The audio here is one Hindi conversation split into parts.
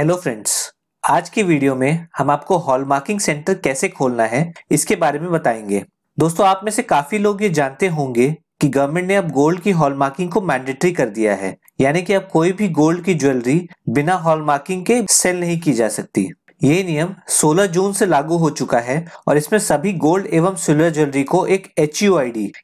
हेलो फ्रेंड्स आज की वीडियो में हम आपको हॉलमार्किंग सेंटर कैसे खोलना है इसके बारे में बताएंगे दोस्तों आप में से काफी लोग ये जानते होंगे कि गवर्नमेंट ने अब गोल्ड की हॉलमार्किंग को मैंडेटरी कर दिया है यानी कि अब कोई भी गोल्ड की ज्वेलरी बिना हॉलमार्किंग के सेल नहीं की जा सकती ये नियम 16 जून से लागू हो चुका है और इसमें सभी गोल्ड एवं सिल्वर ज्वेलरी को एक एच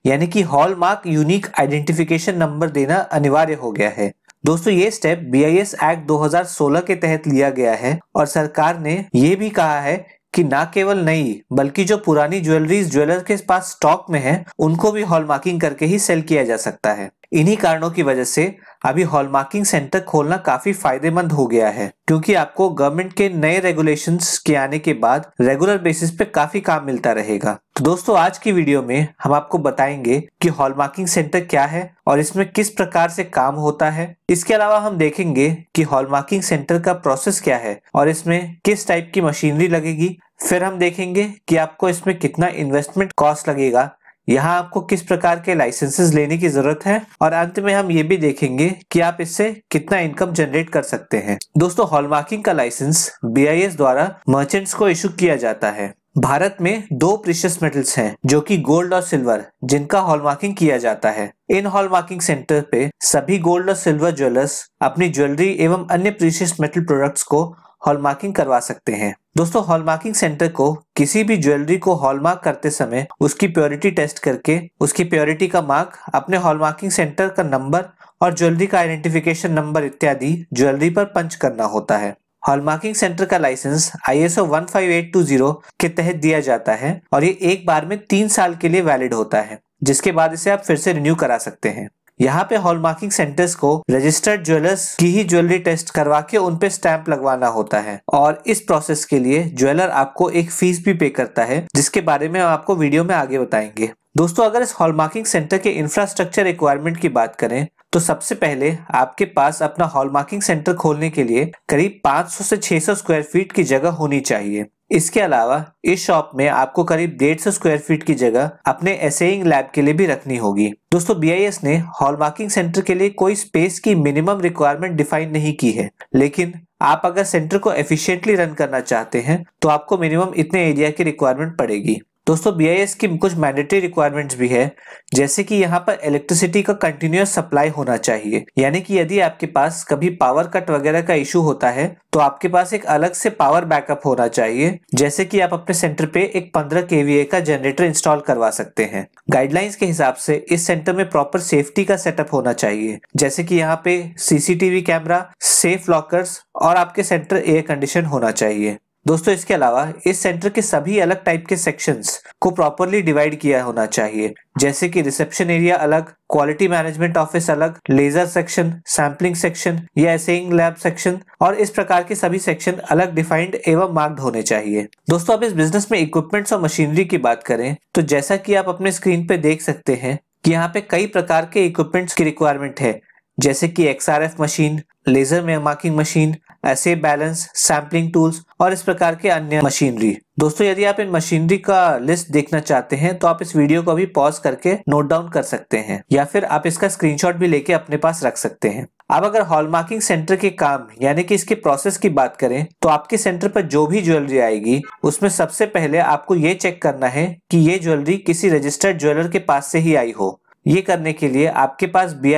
यानी कि हॉलमार्क यूनिक आइडेंटिफिकेशन नंबर देना अनिवार्य हो गया है दोस्तों ये स्टेप बीआईएस एक्ट 2016 के तहत लिया गया है और सरकार ने ये भी कहा है कि ना केवल नई बल्कि जो पुरानी ज्वेलरीज ज्वेलर के पास स्टॉक में है उनको भी हॉलमार्किंग करके ही सेल किया जा सकता है इन्हीं कारणों की वजह से अभी हॉलमार्किंग सेंटर खोलना काफी फायदेमंद हो गया है क्योंकि आपको गवर्नमेंट के नए रेगुलेशंस के आने के बाद रेगुलर बेसिस पे काफी काम मिलता रहेगा तो दोस्तों आज की वीडियो में हम आपको बताएंगे कि हॉलमार्किंग सेंटर क्या है और इसमें किस प्रकार से काम होता है इसके अलावा हम देखेंगे कि हॉलमार्किंग सेंटर का प्रोसेस क्या है और इसमें किस टाइप की मशीनरी लगेगी फिर हम देखेंगे कि आपको इसमें कितना इन्वेस्टमेंट कॉस्ट लगेगा यहाँ आपको किस प्रकार के लाइसेंसेस लेने की जरूरत है और अंत में हम ये भी देखेंगे कि आप इससे कितना इनकम जनरेट कर सकते हैं दोस्तों हॉलमार्किंग का लाइसेंस बीआईएस द्वारा मर्चेंट्स को इशू किया जाता है भारत में दो प्रीशियस मेटल्स हैं जो कि गोल्ड और सिल्वर जिनका हॉलमार्किंग किया जाता है इन हॉलमार्किंग सेंटर पे सभी गोल्ड और सिल्वर ज्वेलर्स अपनी ज्वेलरी एवं अन्य प्रीशियस मेटल प्रोडक्ट्स को हॉलमार्किंग करवा सकते हैं दोस्तों हॉलमार्किंग सेंटर को किसी भी ज्वेलरी को हॉलमार्क करते समय उसकी प्योरिटी टेस्ट करके उसकी प्योरिटी का मार्क अपने हॉलमार्किंग सेंटर का नंबर और ज्वेलरी का आइडेंटिफिकेशन नंबर इत्यादि ज्वेलरी पर पंच करना होता है हॉलमार्किंग सेंटर का लाइसेंस आईएसओ 15820 के तहत दिया जाता है और ये एक बार में तीन साल के लिए वैलिड होता है जिसके बाद इसे आप फिर से रिन्यू करा सकते हैं यहाँ पे हॉलमार्किंग सेंटर्स को रजिस्टर्ड ज्वेलर्स की ही ज्वेलरी टेस्ट करवा के उनपे स्टैंप लगवाना होता है और इस प्रोसेस के लिए ज्वेलर आपको एक फीस भी पे करता है जिसके बारे में हम आपको वीडियो में आगे बताएंगे दोस्तों अगर इस हॉलमार्किंग सेंटर के इंफ्रास्ट्रक्चर रिक्वायरमेंट की बात करें तो सबसे पहले आपके पास अपना हॉलमार्किंग सेंटर खोलने के लिए करीब 500 से 600 स्क्वायर फीट की जगह होनी चाहिए इसके अलावा इस शॉप में आपको करीब डेढ़ सौ स्क्वायर फीट की जगह अपने एसेइंग लैब के लिए भी रखनी होगी दोस्तों बीआईएस ने हॉलमार्किंग सेंटर के लिए कोई स्पेस की मिनिमम रिक्वायरमेंट डिफाइन नहीं की है लेकिन आप अगर सेंटर को एफिशिएंटली रन करना चाहते हैं तो आपको मिनिमम इतने एरिया की रिक्वायरमेंट पड़ेगी दोस्तों बी आई एस की कुछ मैंडेटरी रिक्वायरमेंट्स भी है जैसे कि यहाँ पर इलेक्ट्रिसिटी का कंटिन्यूस सप्लाई होना चाहिए यानी कि यदि आपके पास कभी पावर कट वगैरह का इशू होता है तो आपके पास एक अलग से पावर बैकअप होना चाहिए जैसे कि आप अपने सेंटर पे एक 15 ए का जनरेटर इंस्टॉल करवा सकते हैं गाइडलाइंस के हिसाब से इस सेंटर में प्रॉपर सेफ्टी का सेटअप होना चाहिए जैसे कि यहाँ पे सीसीटीवी कैमरा सेफ लॉकर्स और आपके सेंटर एयर कंडीशन होना चाहिए दोस्तों इसके अलावा इस सेंटर के सभी अलग टाइप के सेक्शंस को प्रॉपरली डिवाइड किया होना चाहिए जैसे कि रिसेप्शन एरिया अलग क्वालिटी मैनेजमेंट ऑफिस अलग लेजर सेक्शन सैम्पलिंग सेक्शन या एसेइंग लैब सेक्शन और इस प्रकार के सभी सेक्शन अलग डिफाइंड एवं मार्क्ड होने चाहिए दोस्तों अब इस बिजनेस में इक्विपमेंट्स और मशीनरी की बात करें तो जैसा कि आप अपने स्क्रीन पे देख सकते हैं कि यहाँ पे कई प्रकार के इक्विपमेंट्स की रिक्वायरमेंट है जैसे कि एक्सआरएफ मशीन लेजर में मार्किंग मशीन ऐसे बैलेंस सैम्पलिंग टूल्स और इस प्रकार के अन्य मशीनरी दोस्तों यदि आप इन मशीनरी का लिस्ट देखना चाहते हैं तो आप इस वीडियो को अभी पॉज करके नोट डाउन कर सकते हैं या फिर आप इसका स्क्रीनशॉट भी लेके अपने पास रख सकते हैं अब अगर हॉलमार्किंग सेंटर के काम यानी कि इसके प्रोसेस की बात करें तो आपके सेंटर पर जो भी ज्वेलरी आएगी उसमें सबसे पहले आपको ये चेक करना है कि ये ज्वेलरी किसी रजिस्टर्ड ज्वेलर के पास से ही आई हो ये करने के लिए आपके पास बी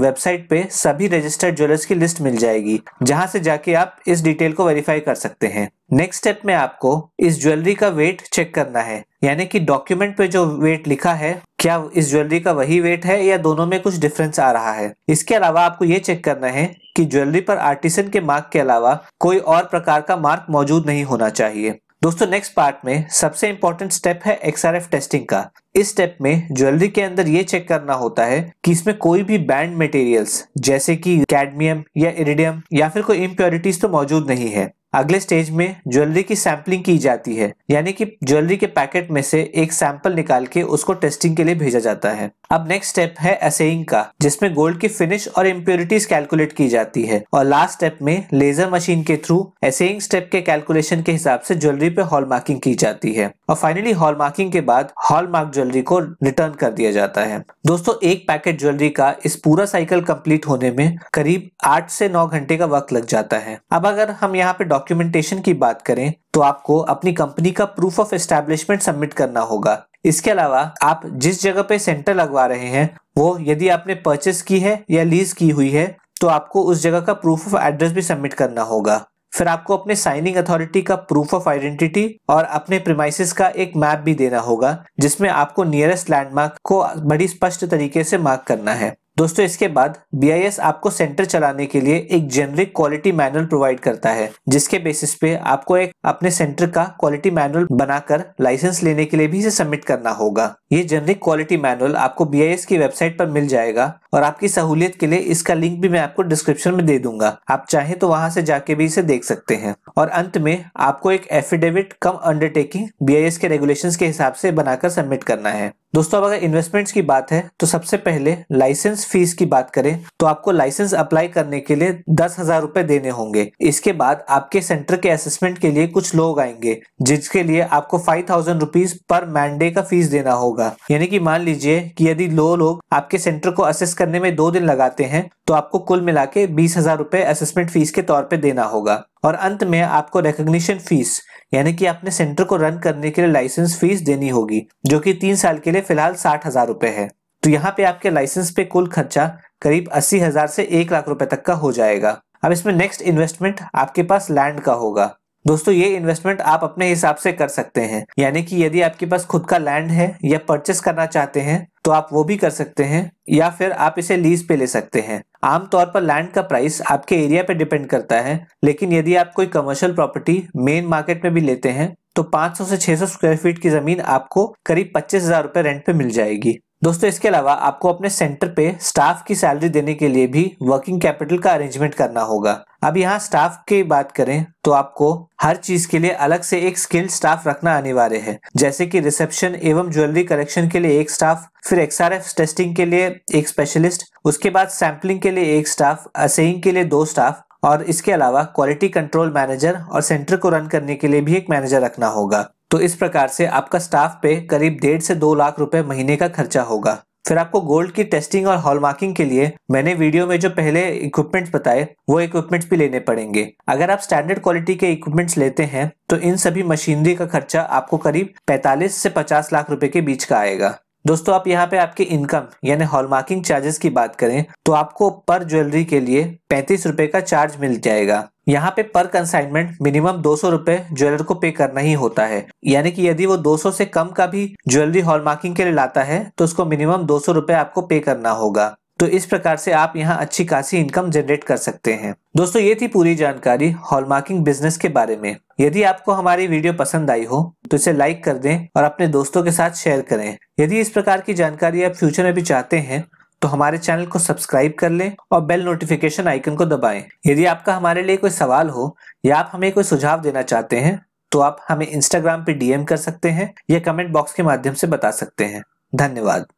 वेबसाइट पे सभी रजिस्टर्ड ज्वेलर्स की लिस्ट मिल जाएगी जहां से जाके आप इस डिटेल को वेरीफाई कर सकते हैं नेक्स्ट स्टेप में आपको इस ज्वेलरी का वेट चेक करना है यानी कि डॉक्यूमेंट पे जो वेट लिखा है क्या इस ज्वेलरी का वही वेट है या दोनों में कुछ डिफरेंस आ रहा है इसके अलावा आपको ये चेक करना है कि ज्वेलरी पर आर्टिसन के मार्क के अलावा कोई और प्रकार का मार्क मौजूद नहीं होना चाहिए दोस्तों नेक्स्ट पार्ट में सबसे इंपॉर्टेंट स्टेप है एक्सआरएफ टेस्टिंग का इस स्टेप में ज्वेलरी के अंदर ये चेक करना होता है कि इसमें कोई भी बैंड मटेरियल्स जैसे कि कैडमियम या इरिडियम या फिर कोई इम्प्योरिटीज तो मौजूद नहीं है अगले स्टेज में ज्वेलरी की सैंपलिंग की जाती है यानी कि ज्वेलरी के पैकेट में से एक सैंपल निकाल के उसको टेस्टिंग के लिए भेजा जाता है अब नेक्स्ट स्टेप है एसेइंग का जिसमें गोल्ड की फिनिश और इम्प्योरिटीज कैलकुलेट की जाती है और लास्ट स्टेप में लेजर मशीन के थ्रू एसेइंग स्टेप के कैलकुलेशन के हिसाब से ज्वेलरी पे हॉल मार्किंग की जाती है और फाइनली हॉल मार्किंग के बाद हॉल मार्क ज्वेलरी को रिटर्न कर दिया जाता है दोस्तों एक पैकेट ज्वेलरी का इस पूरा साइकिल कम्प्लीट होने में करीब आठ से नौ घंटे का वक्त लग जाता है अब अगर हम यहाँ पे डॉक्यूमेंटेशन की बात करें तो आपको अपनी कंपनी का प्रूफ ऑफ एस्टेब्लिशमेंट सबमिट करना होगा इसके अलावा आप जिस जगह पे सेंटर लगवा रहे हैं वो यदि आपने परचेस की है या लीज की हुई है तो आपको उस जगह का प्रूफ ऑफ एड्रेस भी सबमिट करना होगा फिर आपको अपने साइनिंग अथॉरिटी का प्रूफ ऑफ आइडेंटिटी और अपने प्रिमाइसिस का एक मैप भी देना होगा जिसमें आपको नियरेस्ट लैंडमार्क को बड़ी स्पष्ट तरीके से मार्क करना है दोस्तों इसके बाद बी आपको सेंटर चलाने के लिए एक जेनरिक क्वालिटी मैनुअल प्रोवाइड करता है जिसके बेसिस पे आपको एक अपने सेंटर का क्वालिटी मैनुअल बनाकर लाइसेंस लेने के लिए भी इसे सबमिट करना होगा ये जेनरिक क्वालिटी मैनुअल आपको बी की वेबसाइट पर मिल जाएगा और आपकी सहूलियत के लिए इसका लिंक भी मैं आपको डिस्क्रिप्शन में दे दूंगा आप चाहे तो वहां से जाके भी इसे देख सकते हैं और अंत में आपको एक एफिडेविट कम अंडरटेकिंग बी के रेगुलेशन के हिसाब से बनाकर सबमिट करना है दोस्तों अब अगर इन्वेस्टमेंट्स की बात है तो सबसे पहले लाइसेंस फीस की बात करें तो आपको लाइसेंस अप्लाई करने के लिए दस हजार रूपए देने होंगे इसके बाद आपके सेंटर के असेसमेंट के लिए कुछ लोग आएंगे जिसके लिए आपको फाइव थाउजेंड रुपीज पर मैंडे का फीस देना होगा यानी कि मान लीजिए कि यदि दो लोग आपके सेंटर को असेस करने में दो दिन लगाते हैं तो आपको कुल मिला के बीस हजार रुपए असेसमेंट फीस के तौर पे देना होगा और अंत में आपको रिकग्निशन फीस यानी कि अपने सेंटर को रन करने के लिए लाइसेंस फीस देनी होगी जो कि तीन साल के लिए फिलहाल साठ हजार रुपए है तो यहाँ पे आपके लाइसेंस पे कुल खर्चा करीब अस्सी हजार से एक लाख रुपए तक का हो जाएगा अब इसमें नेक्स्ट इन्वेस्टमेंट आपके पास लैंड का होगा दोस्तों ये इन्वेस्टमेंट आप अपने हिसाब से कर सकते हैं यानी कि यदि आपके पास खुद का लैंड है या परचेस करना चाहते हैं तो आप वो भी कर सकते हैं या फिर आप इसे लीज पे ले सकते हैं आमतौर पर लैंड का प्राइस आपके एरिया पे डिपेंड करता है लेकिन यदि आप कोई कमर्शियल प्रॉपर्टी मेन मार्केट में भी लेते हैं तो 500 से 600 स्क्वायर फीट की जमीन आपको करीब पच्चीस हजार रेंट पे मिल जाएगी दोस्तों इसके अलावा आपको अपने सेंटर पे स्टाफ की सैलरी देने के लिए भी वर्किंग कैपिटल का अरेंजमेंट करना होगा अब यहाँ स्टाफ की बात करें तो आपको हर चीज के लिए अलग से एक स्किल्ड स्टाफ रखना अनिवार्य है जैसे कि रिसेप्शन एवं ज्वेलरी कलेक्शन के लिए एक स्टाफ फिर एक्सआरएफ टेस्टिंग के लिए एक स्पेशलिस्ट उसके बाद सैम्पलिंग के लिए एक स्टाफ असेंग के लिए दो स्टाफ और इसके अलावा क्वालिटी कंट्रोल मैनेजर और सेंटर को रन करने के लिए भी एक मैनेजर रखना होगा तो इस प्रकार से आपका स्टाफ पे करीब डेढ़ से दो लाख रुपए महीने का खर्चा होगा फिर आपको गोल्ड की टेस्टिंग और हॉलमार्किंग के लिए मैंने वीडियो में जो पहले इक्विपमेंट्स बताए वो इक्विपमेंट्स भी लेने पड़ेंगे अगर आप स्टैंडर्ड क्वालिटी के इक्विपमेंट्स लेते हैं तो इन सभी मशीनरी का खर्चा आपको करीब 45 से 50 लाख रुपए के बीच का आएगा दोस्तों आप यहाँ पे आपके इनकम यानी हॉलमार्किंग चार्जेस की बात करें तो आपको पर ज्वेलरी के लिए पैंतीस रुपए का चार्ज मिल जाएगा यहाँ पे पर कंसाइनमेंट मिनिमम दो सौ रुपए ज्वेलर को पे करना ही होता है यानी कि यदि वो 200 से कम का भी ज्वेलरी हॉलमार्किंग के लिए लाता है तो उसको मिनिमम दो सौ रुपए आपको पे करना होगा तो इस प्रकार से आप यहाँ अच्छी खासी इनकम जनरेट कर सकते हैं दोस्तों ये थी पूरी जानकारी हॉलमार्किंग बिजनेस के बारे में यदि आपको हमारी वीडियो पसंद आई हो तो इसे लाइक कर दें और अपने दोस्तों के साथ शेयर करें यदि इस प्रकार की जानकारी आप फ्यूचर में भी चाहते हैं तो हमारे चैनल को सब्सक्राइब कर लें और बेल नोटिफिकेशन आइकन को दबाएं। यदि आपका हमारे लिए कोई सवाल हो या आप हमें कोई सुझाव देना चाहते हैं तो आप हमें इंस्टाग्राम पे डीएम कर सकते हैं या कमेंट बॉक्स के माध्यम से बता सकते हैं धन्यवाद